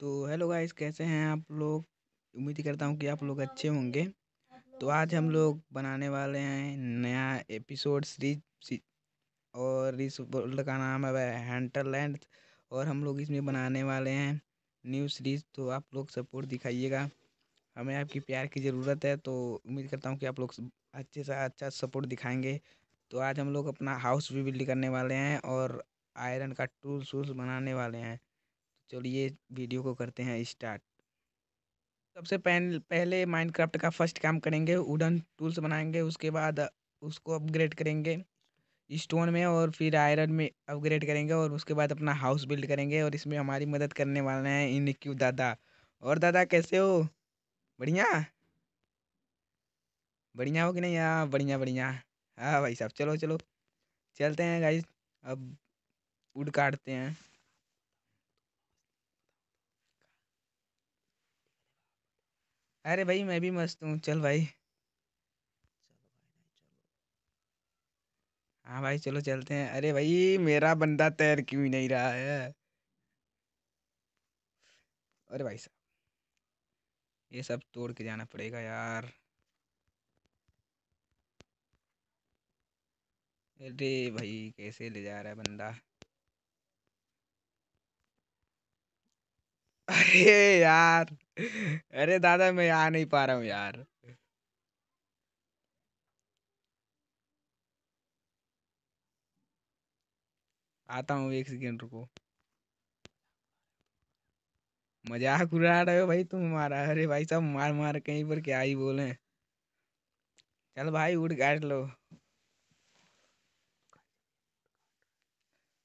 तो hello guys कैसे हैं आप लोग उम्मीद करता हूँ कि आप लोग अच्छे होंगे तो आज हम लोग बनाने वाले हैं नया एपिसोड सीरीज और इस वर्ल्ड का नाम है लैंड और हम लोग इसमें बनाने वाले हैं न्यू सीरीज तो आप लोग सपोर्ट दिखाइएगा हमें आपकी प्यार की ज़रूरत है तो उम्मीद करता हूँ कि आप लोग अच्छे से अच्छा सपोर्ट दिखाएंगे तो आज हम लोग अपना हाउस भी बिल्ड करने वाले हैं और आयरन का टूल्स वूल्स बनाने वाले हैं चलिए वीडियो को करते हैं स्टार्ट सबसे पहले माइनक्राफ्ट का फर्स्ट काम करेंगे वुडन टूल्स बनाएंगे उसके बाद उसको अपग्रेड करेंगे स्टोन में और फिर आयरन में अपग्रेड करेंगे और उसके बाद अपना हाउस बिल्ड करेंगे और इसमें हमारी मदद करने वाले हैं इनक्यू दादा और दादा कैसे हो बढ़िया बढ़िया हो कि नहीं हाँ बढ़िया बढ़िया हाँ भाई साहब चलो चलो चलते हैं गाइज अब उड काटते हैं अरे भाई मैं भी मस्त हूँ चल भाई हाँ भाई चलो चलते हैं अरे भाई मेरा बंदा तैर क्यों नहीं रहा है अरे भाई साहब ये सब तोड़ के जाना पड़ेगा यार अरे भाई कैसे ले जा रहा है बंदा अरे यार अरे दादा मैं आ नहीं पा रहा हूँ यार आता हूँ एक सेकेंड रुको मजाक उड़ा रहे हो भाई तुम हमारा अरे भाई साहब मार मार कहीं पर क्या ही बोले चल भाई उड़ काट लो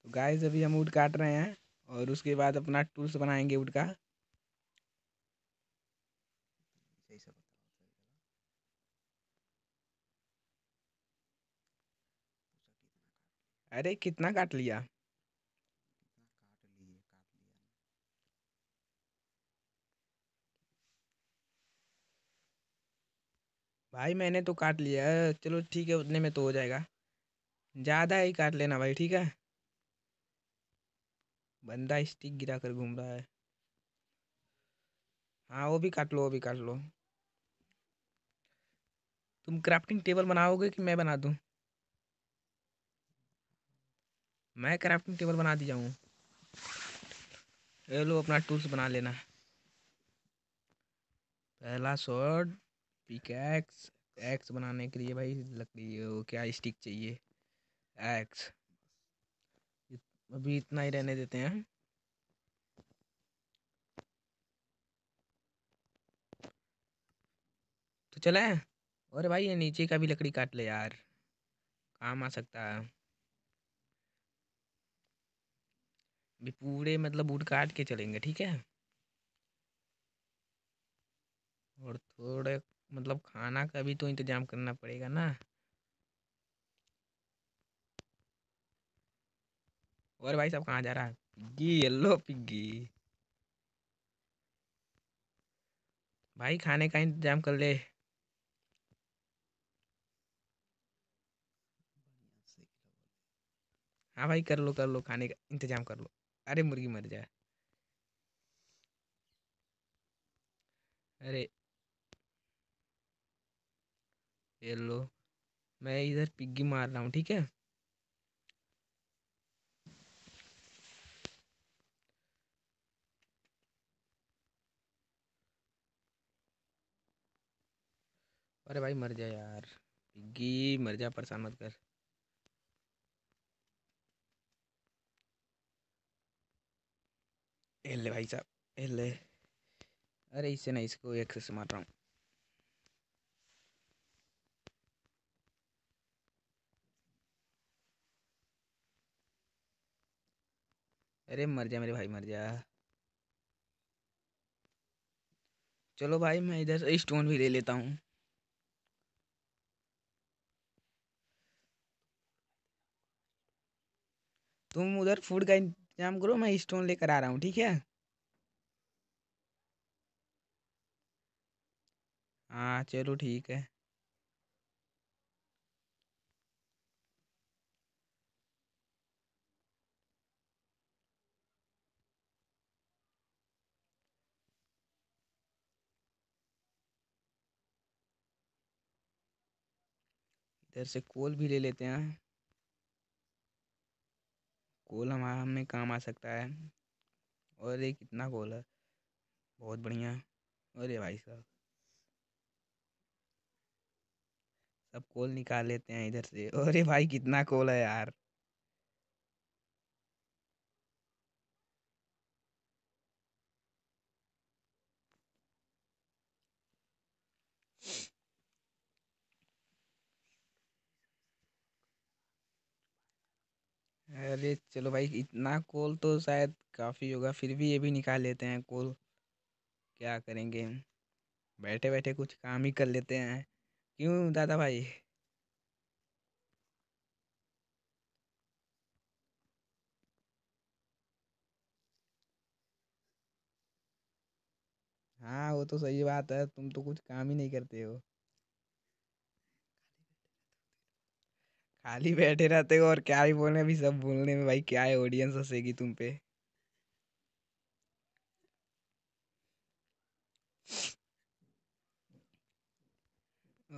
तो गाइस अभी हम उड़ काट रहे हैं और उसके बाद अपना टूल्स बनाएंगे वुड का अरे कितना काट लिया भाई मैंने तो काट लिया चलो ठीक है उतने में तो हो जाएगा ज़्यादा ही काट लेना भाई ठीक है बंदा स्टिक गिरा कर घूम रहा है हाँ वो भी काट लो वो भी काट लो तुम क्राफ्टिंग टेबल बनाओगे कि मैं बना दूँ मैं क्राफ्टिंग टेबल बना दी जाऊँ लो अपना टूल्स बना लेना पहला शॉर्ट पिकैक्स एक्स बनाने के लिए भाई लकड़ी वो क्या स्टिक चाहिए एक्स अभी इतना ही रहने देते हैं तो चला है और भाई ये नीचे का भी लकड़ी काट ले यार काम आ सकता है अभी पूरे मतलब बूट काट के चलेंगे ठीक है और थोड़े मतलब खाना का भी तो इंतजाम करना पड़ेगा ना और भाई सब कहाँ जा रहा है पिग्गी येल्लो पिग्गी भाई खाने का इंतजाम कर ले हाँ भाई कर लो कर लो खाने का इंतजाम कर लो अरे मुर्गी मर जाए अरे ये लो मैं इधर पिग्गी मार रहा हूँ ठीक है अरे भाई मर जा यार पिग्गी मर जा परेशान मत कर एल भाई साहब एल अरे इसे ना इसको एक से मार रहा हूँ अरे मर जा मेरे भाई मर जा चलो भाई मैं इधर स्टोन भी ले लेता हूँ तुम उधर फूड का इंतजाम करो मैं स्टोन लेकर आ रहा हूँ ठीक है हाँ चलो ठीक है इधर से कोल भी ले लेते हैं कोल हमारा हमें काम आ सकता है और ये कितना कोल है बहुत बढ़िया और ये भाई साहब सब कोल निकाल लेते हैं इधर से और ये भाई कितना कोल है यार अरे चलो भाई इतना कॉल तो शायद काफ़ी होगा फिर भी ये भी निकाल लेते हैं कॉल क्या करेंगे बैठे बैठे कुछ काम ही कर लेते हैं क्यों दादा भाई हाँ वो तो सही बात है तुम तो कुछ काम ही नहीं करते हो खाली बैठे रहते हो और क्या ही बोलने अभी सब बोलने में भाई क्या है ऑडियंस हंसेगी तुम पे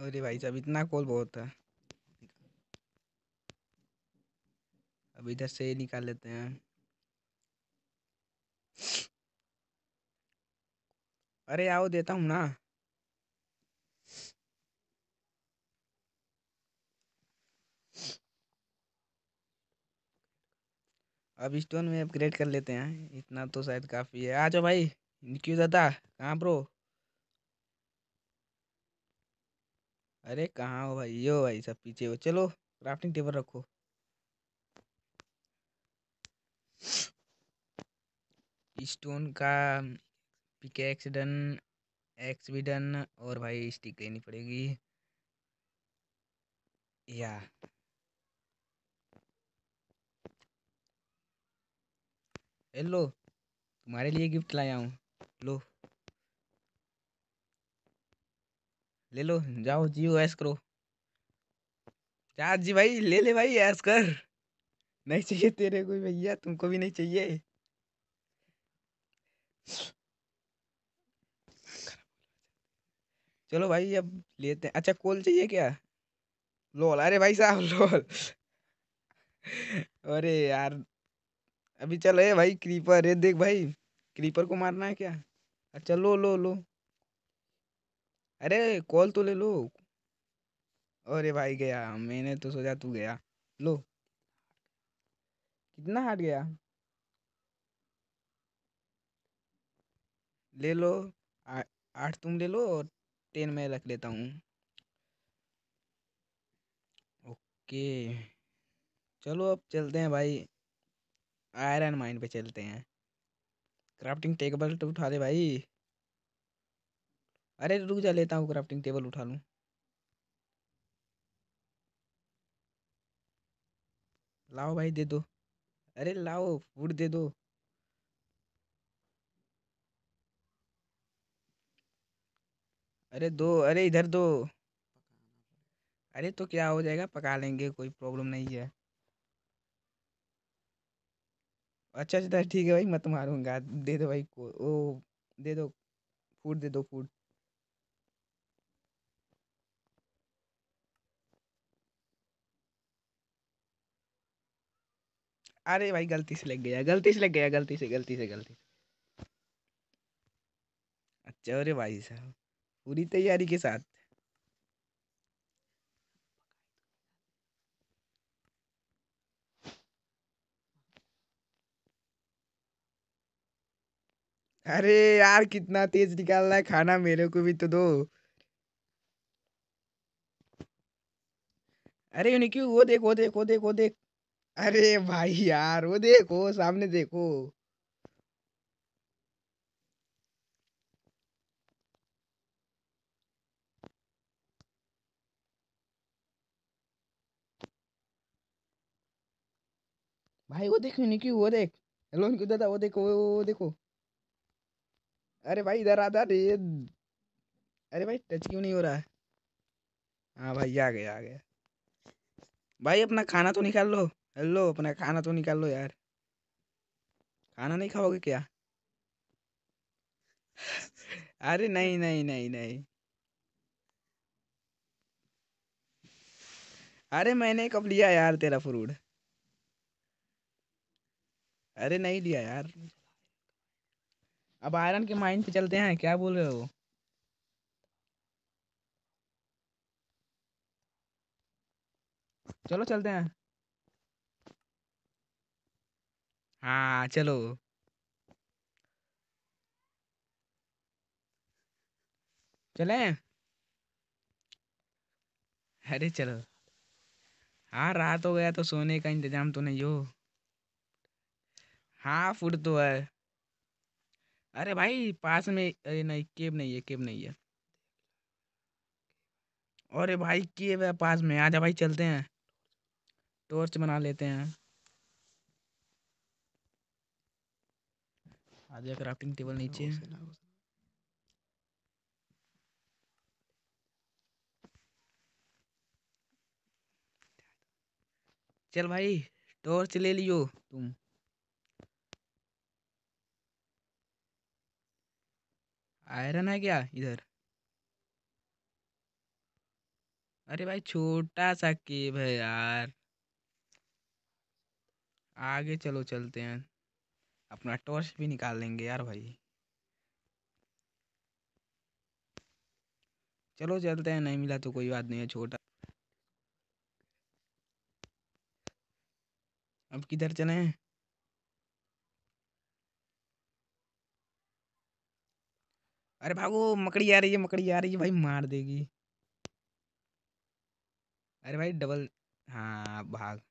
अरे भाई साहब इतना कॉल बहुत है अब इधर से निकाल लेते हैं अरे आओ देता हूँ ना अब स्टोन में अपग्रेड कर लेते हैं इतना तो शायद काफ़ी है आ जाओ भाई क्यों दादा कहाँ ब्रो अरे कहाँ हो भाई यो भाई सब पीछे हो चलो क्राफ्टिंग टेबल रखो स्टोन का पिकेक्स एक्सडन एक्स डन और भाई स्टिक लेनी पड़ेगी या हेलो तुम्हारे लिए गिफ्ट लाया हूँ लो ले लो जाओ जियो ऐश करो जा जी भाई ले ले भाई ऐश कर नहीं चाहिए तेरे को भैया तुमको भी नहीं चाहिए चलो भाई अब लेते हैं अच्छा कोल चाहिए क्या लोल अरे भाई साहब लोल अरे यार अभी चल ए भाई क्रीपर रे देख भाई क्रीपर को मारना है क्या अच्छा लो लो लो अरे कॉल तो ले लो अरे भाई गया मैंने तो सोचा तू गया लो कितना हार गया ले लो आठ तुम ले लो और टेन में रख लेता हूँ ओके चलो अब चलते हैं भाई आयरन माइन पे चलते हैं क्राफ्टिंग टेबल तो उठा दे भाई अरे रुक जा लेता हूँ क्राफ्टिंग टेबल उठा लूँ लाओ भाई दे दो अरे लाओ फूड दे दो अरे दो अरे इधर दो अरे तो क्या हो जाएगा पका लेंगे कोई प्रॉब्लम नहीं है अच्छा अच्छा ठीक है भाई तो मारूंगा दे दो भाई को ओ दे दो फूड दे दो फूड अरे भाई गलती से लग गया गलती से लग गया गलती से गलती से गलती से अच्छा अरे भाई साहब पूरी तैयारी के साथ अरे यार कितना तेज निकाल रहा है खाना मेरे को भी तो दो अरे यूनिक्यू वो देख वो देख वो देख वो देख अरे भाई यार वो देखो सामने देखो भाई वो देख यूनिक्यू वो देख लोन क्यों दादा वो देखो वो देखो अरे भाई इधर आता रे अरे भाई टच क्यों नहीं हो रहा है हाँ भाई आ गया आ गया भाई अपना खाना तो निकाल लो हेलो अपना खाना तो निकाल लो यार खाना नहीं खाओगे क्या अरे नहीं नहीं नहीं नहीं अरे मैंने कब लिया यार तेरा फ्रूट अरे नहीं लिया यार अब आयरन के माइन पे चलते हैं क्या बोल रहे हो चलो चलते हैं हाँ चलो चले अरे चलो हाँ रात हो गया तो सोने का इंतजाम तो नहीं हो हाँ फूड तो है अरे भाई पास में अरे नहीं केब नहीं है केब नहीं है अरे भाई केब है पास में आजा भाई चलते हैं टॉर्च बना लेते हैं आजा क्राफ्टिंग टेबल नीचे चल भाई टॉर्च ले लियो तुम आयरन है क्या इधर अरे भाई छोटा सा केब है यार आगे चलो चलते हैं अपना टॉर्च भी निकाल लेंगे यार भाई चलो चलते हैं नहीं मिला तो कोई बात नहीं है छोटा अब किधर चले हैं अरे भागो मकड़ी आ रही है मकड़ी आ रही है भाई मार देगी अरे भाई डबल हाँ भाग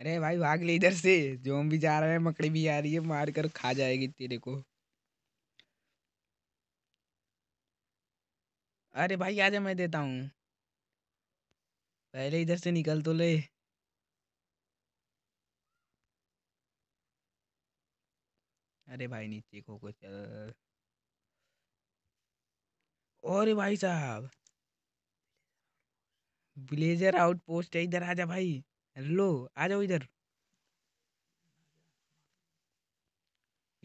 अरे भाई भाग ले इधर से जो भी जा रहे है मकड़ी भी आ रही है मार कर खा जाएगी तेरे को अरे भाई आजा मैं देता हूँ पहले इधर से निकल तो ले अरे भाई नीचे खो को चल और भाई साहब ब्लेजर आउटपोस्ट है इधर आ भाई हेलो आ जाओ इधर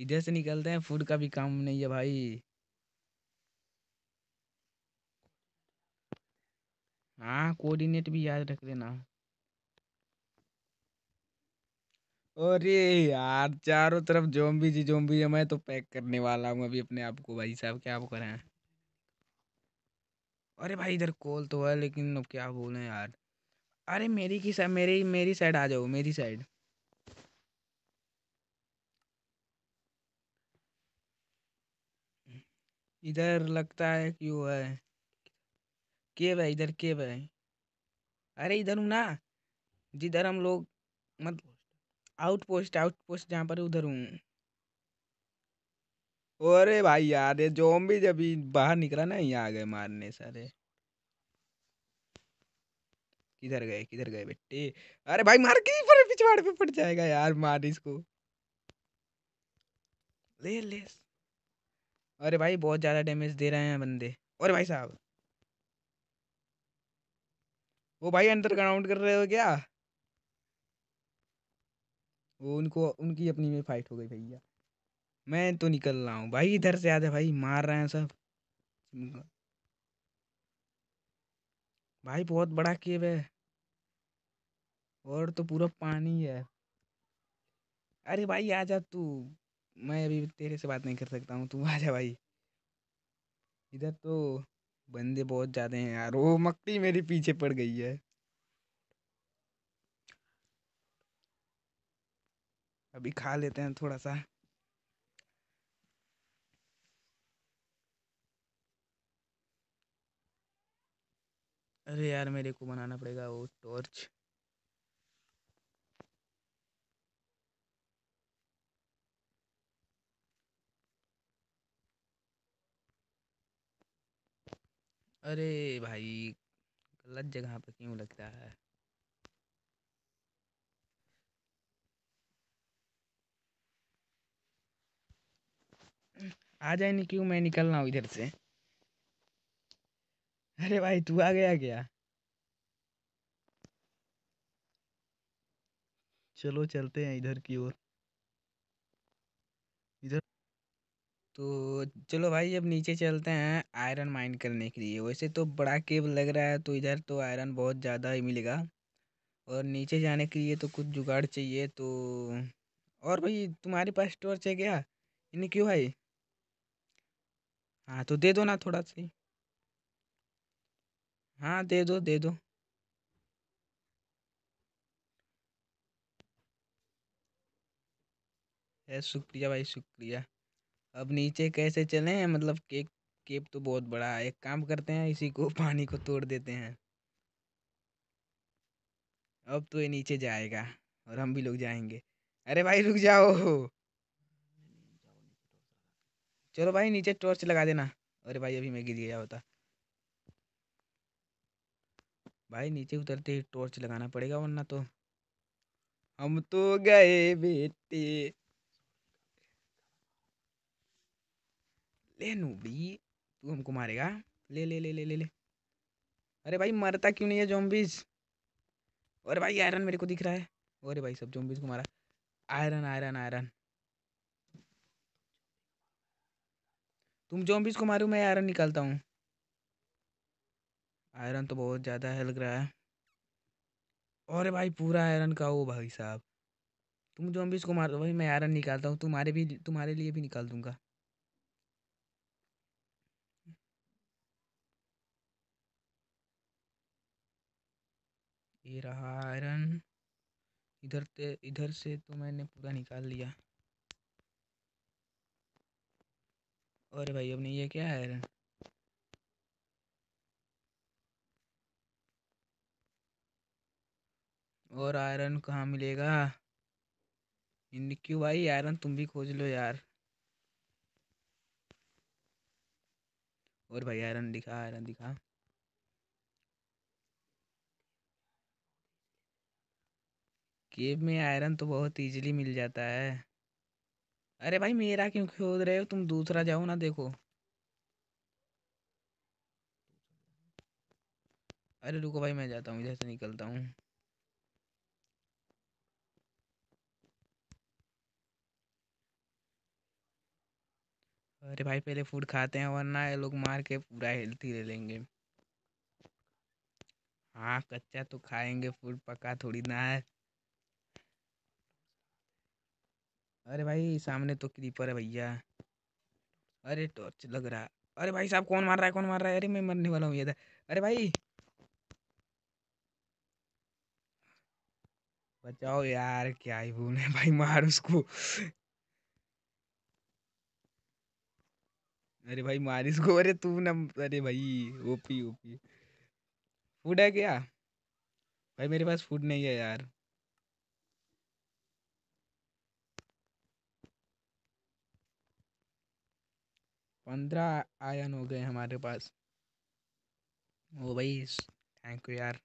इधर से निकलते हैं फूड का भी काम नहीं है भाई हाँ कोऑर्डिनेट भी याद रख देना अरे यार चारों तरफ जोम्बी जी जोम्बी है मैं तो पैक करने वाला हूँ अभी अपने आप को भाई साहब क्या आप करें अरे भाई इधर कॉल तो है लेकिन अब क्या बोलें यार अरे मेरी की साइड मेरी मेरी साइड आ जाओ मेरी साइड इधर लगता है कि वो है केव है इधर केव है अरे इधर हूँ ना जिधर हम लोग मत आउट पोस्ट आउट पोस्ट जहाँ पर उधर हूँ अरे भाई यार ये भी जब बाहर निकला ना यहाँ आ गए मारने सारे किधर गए किधर गए बेटे अरे भाई मार के पर पिछवाड़ पे पड़ जाएगा यार मार इसको ले ले अरे भाई बहुत ज़्यादा डैमेज दे रहे हैं बंदे और भाई साहब वो भाई अंडरग्राउंड कर रहे हो क्या वो उनको उनकी अपनी में फाइट हो गई भैया मैं तो निकल रहा हूँ भाई इधर से आ जा भाई मार रहे हैं सब भाई बहुत बड़ा केव है और तो पूरा पानी है अरे भाई आ जा तू मैं अभी तेरे से बात नहीं कर सकता हूँ तू आ जा भाई इधर तो बंदे बहुत ज़्यादा हैं यार वो मकड़ी मेरे पीछे पड़ गई है अभी खा लेते हैं थोड़ा सा अरे यार मेरे को बनाना पड़ेगा वो टॉर्च अरे भाई गलत जगह पे क्यों लगता है आ जाए नहीं क्यों मैं निकल रहा हूँ इधर से अरे भाई तू आ गया क्या चलो चलते हैं इधर की ओर इधर तो चलो भाई अब नीचे चलते हैं आयरन माइन करने के लिए वैसे तो बड़ा केव लग रहा है तो इधर तो आयरन बहुत ज़्यादा ही मिलेगा और नीचे जाने के लिए तो कुछ जुगाड़ चाहिए तो और भाई तुम्हारे पास टॉर्च है क्या इन्हें क्यों भाई हाँ तो दे दो ना थोड़ा सा हाँ दे दो दे दो शुक्रिया भाई शुक्रिया अब नीचे कैसे चलें मतलब केक केप तो बहुत बड़ा है एक काम करते हैं इसी को पानी को तोड़ देते हैं अब तो ये नीचे जाएगा और हम भी लोग जाएंगे अरे भाई रुक जाओ चलो भाई नीचे टॉर्च लगा देना अरे भाई अभी मैं गिर गया होता भाई नीचे उतरते ही टॉर्च लगाना पड़ेगा वरना तो हम तो गए बेटे ले नूबी तू हमको मारेगा ले ले ले ले ले ले अरे भाई मरता क्यों नहीं है जोम्बिस और भाई आयरन मेरे को दिख रहा है अरे भाई सब जोम्बिस को मारा आयरन आयरन आयरन तुम जोम्बिस को मारो मैं आयरन निकालता हूँ आयरन तो बहुत ज़्यादा है लग रहा है और भाई पूरा आयरन का हो भाई साहब तुम जो हम भी इसको मार दो भाई मैं आयरन निकालता हूँ तुम्हारे भी तुम्हारे लिए भी निकाल दूंगा ये रहा आयरन इधर से इधर से तो मैंने पूरा निकाल लिया और भाई अब नहीं ये क्या आयरन और आयरन कहाँ मिलेगा निक्यू भाई आयरन तुम भी खोज लो यार और भाई आयरन दिखा आयरन दिखा केब में आयरन तो बहुत इजीली मिल जाता है अरे भाई मेरा क्यों खोद रहे हो तुम दूसरा जाओ ना देखो अरे रुको भाई मैं जाता हूँ इधर से निकलता हूँ अरे भाई पहले फूड खाते हैं वरना ये लोग मार के पूरा हेल्थी ले लेंगे हाँ कच्चा तो खाएंगे फूड पका थोड़ी ना है अरे भाई सामने तो क्रीपर है भैया अरे टॉर्च लग रहा अरे भाई साहब कौन मार रहा है कौन मार रहा है अरे मैं मरने वाला हूँ ये था अरे भाई बचाओ यार क्या ही भूल है भाई मार उसको अरे भाई मारिस को अरे तू ना अरे भाई ओपी ओपी फूड है क्या भाई मेरे पास फूड नहीं है यार पंद्रह आयन हो गए हमारे पास ओ भाई थैंक यू यार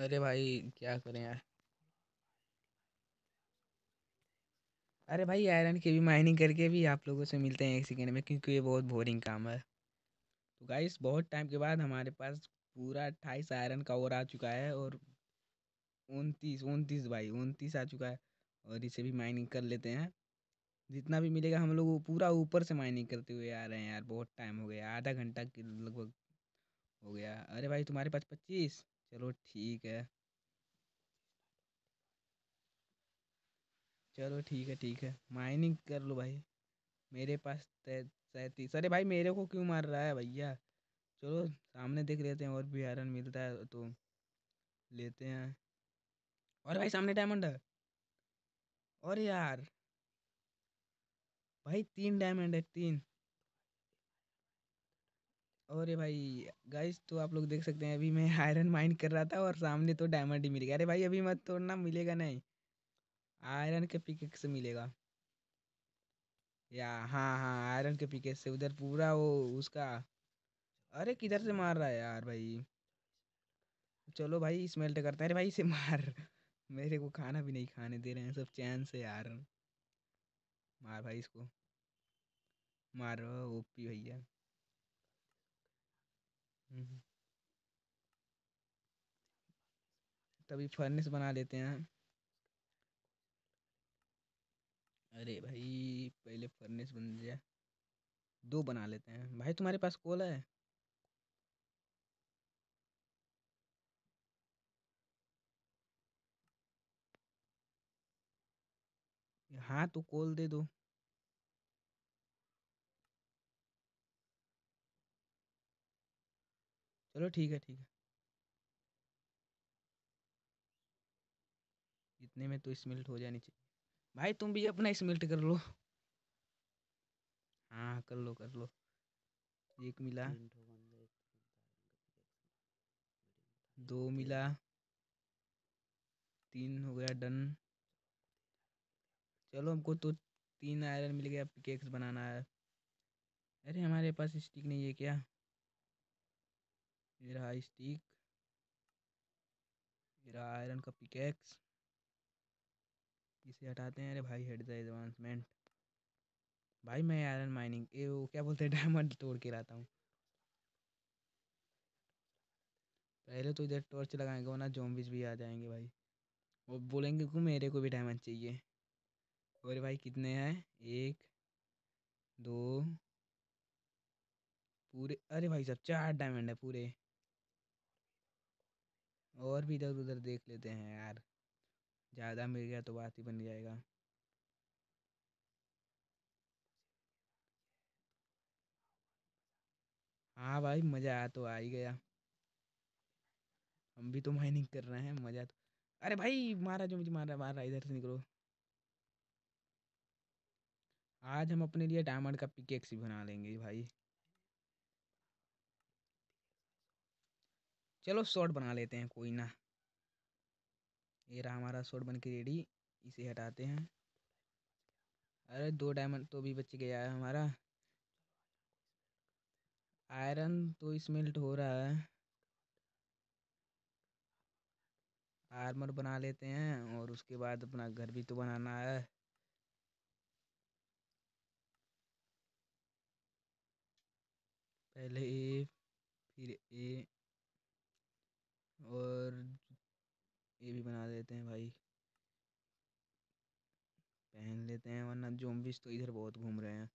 अरे भाई क्या करें यार अरे भाई आयरन की भी माइनिंग करके भी आप लोगों से मिलते हैं एक सेकेंड में क्योंकि ये बहुत बोरिंग काम है तो गाइस बहुत टाइम के बाद हमारे पास पूरा अट्ठाईस आयरन का और आ चुका है और उनतीस उनतीस भाई उनतीस आ चुका है और इसे भी माइनिंग कर लेते हैं जितना भी मिलेगा हम लोग पूरा ऊपर से माइनिंग करते हुए आ रहे हैं यार बहुत टाइम हो गया आधा घंटा के लगभग हो गया अरे भाई तुम्हारे पास पच्चीस चलो ठीक है चलो ठीक है ठीक है माइनिंग कर लो भाई मेरे पास सैंतीस अरे भाई मेरे को क्यों मार रहा है भैया चलो सामने देख लेते हैं और भी आयरन मिलता है तो लेते हैं और भाई सामने डायमंड है और यार भाई तीन डायमंड है तीन ये भाई गाइस तो आप लोग देख सकते हैं अभी मैं आयरन माइंड कर रहा था और सामने तो डायमंड ही मिल गया अरे भाई अभी मत तोड़ना मिलेगा नहीं आयरन के पिकेक से मिलेगा या हाँ हाँ आयरन के पिकेक से उधर पूरा वो उसका अरे किधर से मार रहा है यार भाई चलो भाई स्मेल्ट करते हैं अरे भाई इसे मार मेरे को खाना भी नहीं खाने दे रहे हैं सब चैन से यार मार भाई इसको मारो ओपी भैया हम्म। तभी फर्निस बना लेते हैं अरे भाई पहले फर्निस बन जाए दो बना लेते हैं भाई तुम्हारे पास कोला है हाँ तो कोल दे दो चलो ठीक है ठीक है इतने में तो स्मिल्ट हो जानी चाहिए भाई तुम भी अपना स्मिल्ट कर लो हाँ कर लो कर लो एक मिला दो मिला तीन हो गया डन चलो हमको तो तीन आयरन मिल गया पिकेक्स बनाना है अरे हमारे पास स्टिक नहीं है क्या ये रहा स्टिक ये रहा आयरन का पिकेक्स इसे हटाते हैं अरे भाई हेड द एडवांसमेंट भाई मैं आयरन माइनिंग ए वो क्या बोलते हैं डायमंड तोड़ के लाता हूँ पहले तो इधर टॉर्च लगाएंगे वरना जोम्बिस भी आ जाएंगे भाई वो बोलेंगे कि मेरे को भी डायमंड चाहिए और भाई कितने हैं एक दो पूरे अरे भाई साहब चार डायमंड है पूरे और भी इधर उधर देख लेते हैं यार ज़्यादा मिल गया तो बात ही बन जाएगा हाँ भाई मज़ा आया तो आ ही गया हम भी तो माइनिंग कर रहे हैं मज़ा तो अरे भाई मारा जो मुझे मार मारा इधर से निकलो आज हम अपने लिए डायमंड का पिकेक्स भी बना लेंगे भाई चलो शॉर्ट बना लेते हैं कोई ना ये रहा हमारा शॉर्ट बन के रेडी इसे हटाते हैं अरे दो डायमंड तो भी बच गया है हमारा आयरन तो स्मेल्ट हो रहा है आर्मर बना लेते हैं और उसके बाद अपना घर भी तो बनाना है पहले ए फिर ए ये भी बना देते हैं भाई पहन लेते हैं वरना जोम्बिस तो इधर बहुत घूम रहे हैं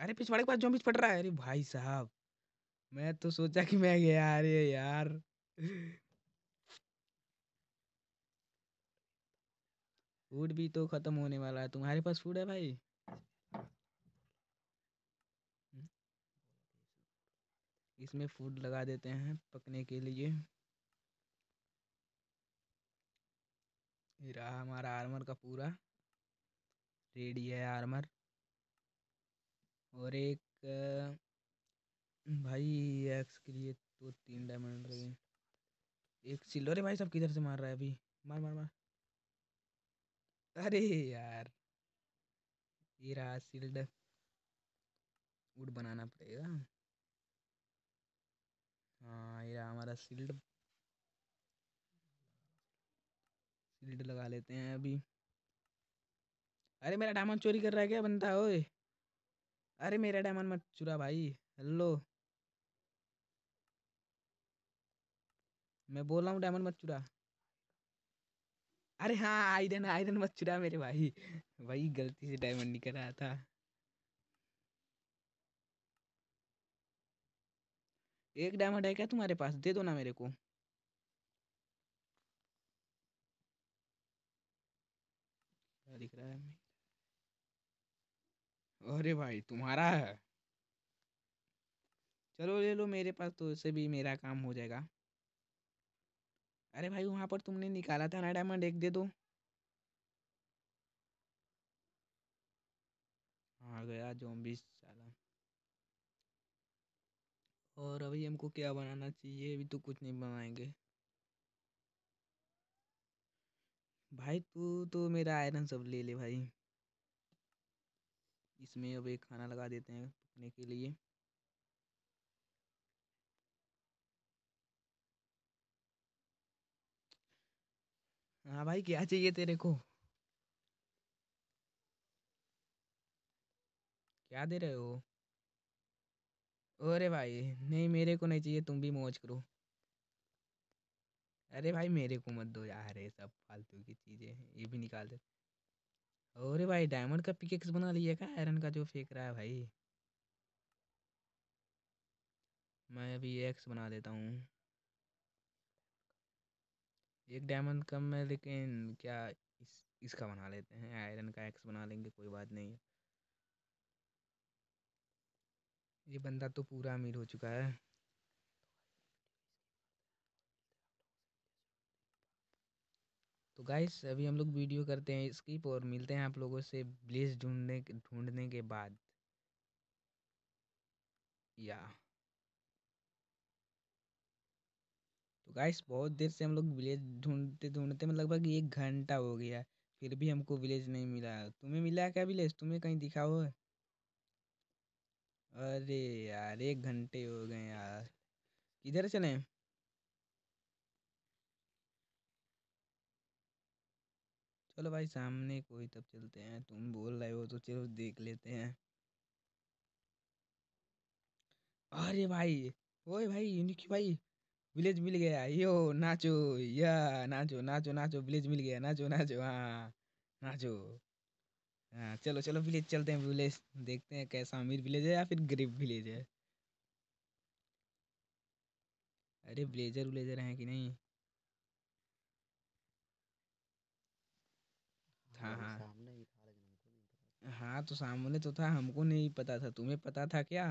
अरे पिछवाड़े के पास जोम्बिस फट रहा है अरे भाई साहब मैं तो सोचा कि मैं गया अरे यार फूड भी तो खत्म होने वाला है तुम्हारे पास फूड है भाई इसमें फूड लगा देते हैं पकने के लिए ये रहा हमारा आर्मर का पूरा रेडी है आर्मर और एक भाई एक्स के लिए तो तीन डायमंड लगे एक सिल्वर है भाई सब किधर से मार रहा है अभी मार मार मार अरे यार ये रहा सिल्ड वुड बनाना पड़ेगा हाँ ये रहा हमारा सील्ड सील्ड लगा लेते हैं अभी अरे मेरा डायमंड चोरी कर रहा है क्या बंदा ओए अरे मेरा डायमंड मत चुरा भाई हेलो मैं बोल रहा हूँ डायमंड मत चुरा अरे हाँ आयरन आयरन मत चुरा मेरे भाई भाई गलती से डायमंड निकल रहा था एक डायमंड है क्या तुम्हारे पास दे दो ना मेरे को क्या दिख रहा है अरे भाई तुम्हारा है चलो ले लो मेरे पास तो इससे भी मेरा काम हो जाएगा अरे भाई वहां पर तुमने निकाला था ना डायमंड एक दे दो आ गया जोम्बिस और अभी हमको क्या बनाना चाहिए अभी तो कुछ नहीं बनाएंगे भाई तू तो मेरा आयरन सब ले ले भाई इसमें अब एक खाना लगा देते हैं पकने के लिए हाँ भाई क्या चाहिए तेरे को क्या दे रहे हो अरे भाई नहीं मेरे को नहीं चाहिए तुम भी मौज करो अरे भाई मेरे को मत दो यार ये सब फालतू की चीज़ें ये भी निकाल दे अरे भाई डायमंड का पिकेक्स बना लिया क्या आयरन का जो फेंक रहा है भाई मैं अभी एक्स बना देता हूँ एक डायमंड कम है लेकिन क्या इस इसका बना लेते हैं आयरन का एक्स बना लेंगे कोई बात नहीं है ये बंदा तो पूरा अमीर हो चुका है तो गाइस अभी हम लोग वीडियो करते हैं स्किप और मिलते हैं आप लोगों से ब्लेस ढूंढने ढूंढने के बाद या तो गाइस बहुत देर से हम लोग विलेज ढूंढते ढूंढते मतलब लगभग एक घंटा हो गया फिर भी हमको विलेज नहीं मिला तुम्हें मिला क्या विलेज तुम्हें कहीं दिखा हो है अरे यार एक घंटे हो गए यार किधर चले चलो भाई सामने कोई तब चलते हैं तुम बोल रहे हो तो चलो देख लेते हैं अरे भाई ओए भाई यूनिक भाई विलेज मिल गया यो नाचो या नाचो नाचो नाचो विलेज मिल गया नाचो नाचो हाँ नाचो हाँ चलो चलो विलेज चलते हैं विलेज देखते हैं कैसा अमीर विलेज है या फिर गरीब विलेज है अरे ब्लेजर व्लेजर हैं कि नहीं हाँ हाँ हाँ।, हाँ तो सामने तो था हमको नहीं पता था तुम्हें पता था क्या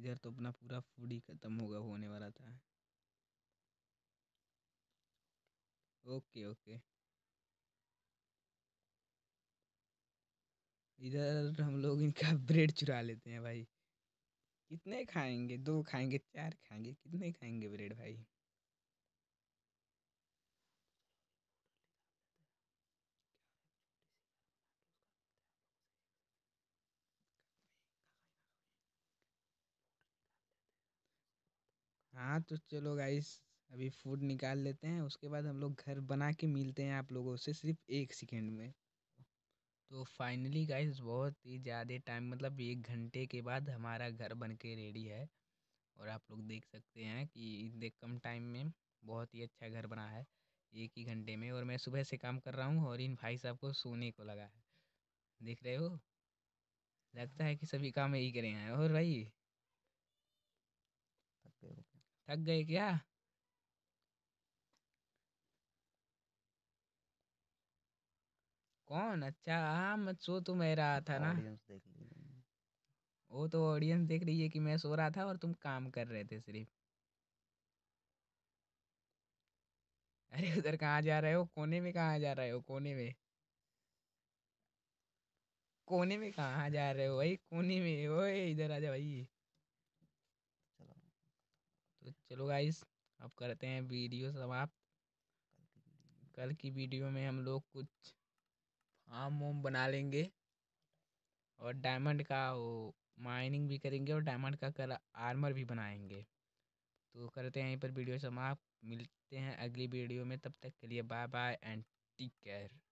इधर तो अपना पूरा फूड ही खत्म होगा होने वाला था ओके ओके इधर हम लोग इनका ब्रेड चुरा लेते हैं भाई कितने खाएंगे दो खाएंगे चार खाएंगे कितने खाएंगे ब्रेड भाई हाँ तो चलो गाइस अभी फूड निकाल लेते हैं उसके बाद हम लोग घर बना के मिलते हैं आप लोगों से सिर्फ एक सेकेंड में तो फाइनली गाइस बहुत ही ज़्यादा टाइम मतलब एक घंटे के बाद हमारा घर बन के रेडी है और आप लोग देख सकते हैं कि इतने कम टाइम में बहुत ही अच्छा घर बना है एक ही घंटे में और मैं सुबह से काम कर रहा हूँ और इन भाई साहब को सोने को लगा है देख रहे हो लगता है कि सभी काम यही करे हैं और भाई थक गए क्या कौन अच्छा हाँ मैं सो तो मैं रहा तो था ना ऑडियंस देख लीजिए वो तो ऑडियंस देख रही है कि मैं सो रहा था और तुम काम कर रहे थे सिर्फ अरे उधर कहाँ जा रहे हो कोने में कहाँ जा रहे हो कोने में कोने में कहाँ जा रहे हो भाई कोने में ओए इधर आ जा भाई चलो तो चलो गाइस अब करते हैं वीडियो समाप्त कल की वीडियो में हम लोग कुछ आम वोम बना लेंगे और डायमंड का वो माइनिंग भी करेंगे और डायमंड का कल आर्मर भी बनाएंगे तो करते हैं यहीं पर वीडियो समाप्त मिलते हैं अगली वीडियो में तब तक के लिए bye bye and take care